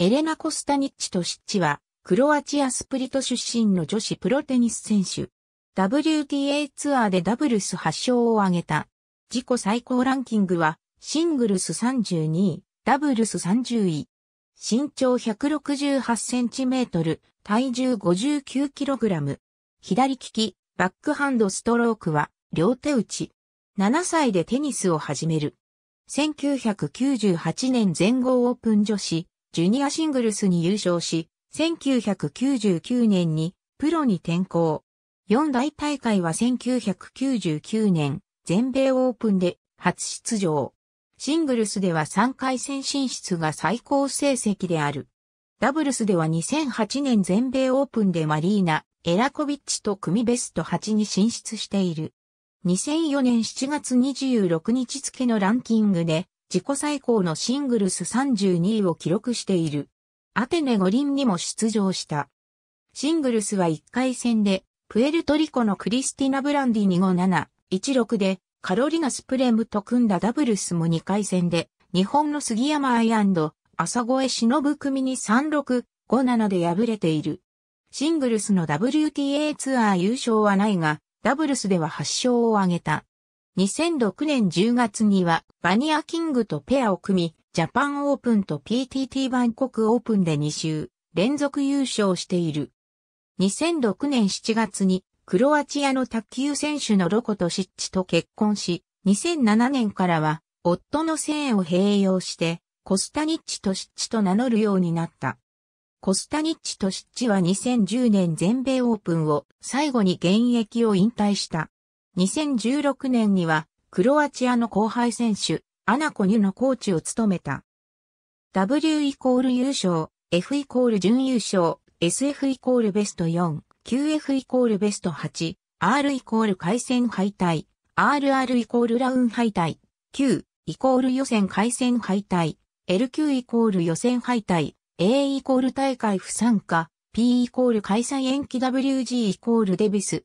エレナ・コスタニッチとシッチは、クロアチアスプリト出身の女子プロテニス選手。WTA ツアーでダブルス8勝を挙げた。自己最高ランキングは、シングルス32位、ダブルス30位。身長168センチメートル、体重59キログラム。左利き、バックハンドストロークは、両手打ち。7歳でテニスを始める。1998年全豪オープン女子ジュニアシングルスに優勝し、1999年にプロに転向。四大大会は1999年、全米オープンで初出場。シングルスでは3回戦進出が最高成績である。ダブルスでは2008年全米オープンでマリーナ、エラコビッチと組ベスト8に進出している。2004年7月26日付のランキングで自己最高のシングルス32位を記録している。アテネ五輪にも出場した。シングルスは1回戦で、プエルトリコのクリスティナ・ブランディ257、16で、カロリナ・スプレムと組んだダブルスも2回戦で、日本の杉山アド、朝越忍組に36、57で敗れている。シングルスの WTA ツアー優勝はないが、ダブルスでは8勝を挙げた。2006年10月にはバニアキングとペアを組み、ジャパンオープンと PTT バンコクオープンで2週連続優勝している。2006年7月にクロアチアの卓球選手のロコトシッチと結婚し、2007年からは夫の姓を併用してコスタニッチとシッチと名乗るようになった。コスタニッチとシッチは2010年全米オープンを最後に現役を引退した。2016年には、クロアチアの後輩選手、アナコニュのコーチを務めた。W イコール優勝、F イコール準優勝、SF イコールベスト4、QF イコールベスト8、R イコール回戦敗退、RR イコールラウン敗退、Q イコール予選回戦敗退、LQ イコール予選敗退、A イコール大会不参加、P イコール開催延期 WG イコールデビス、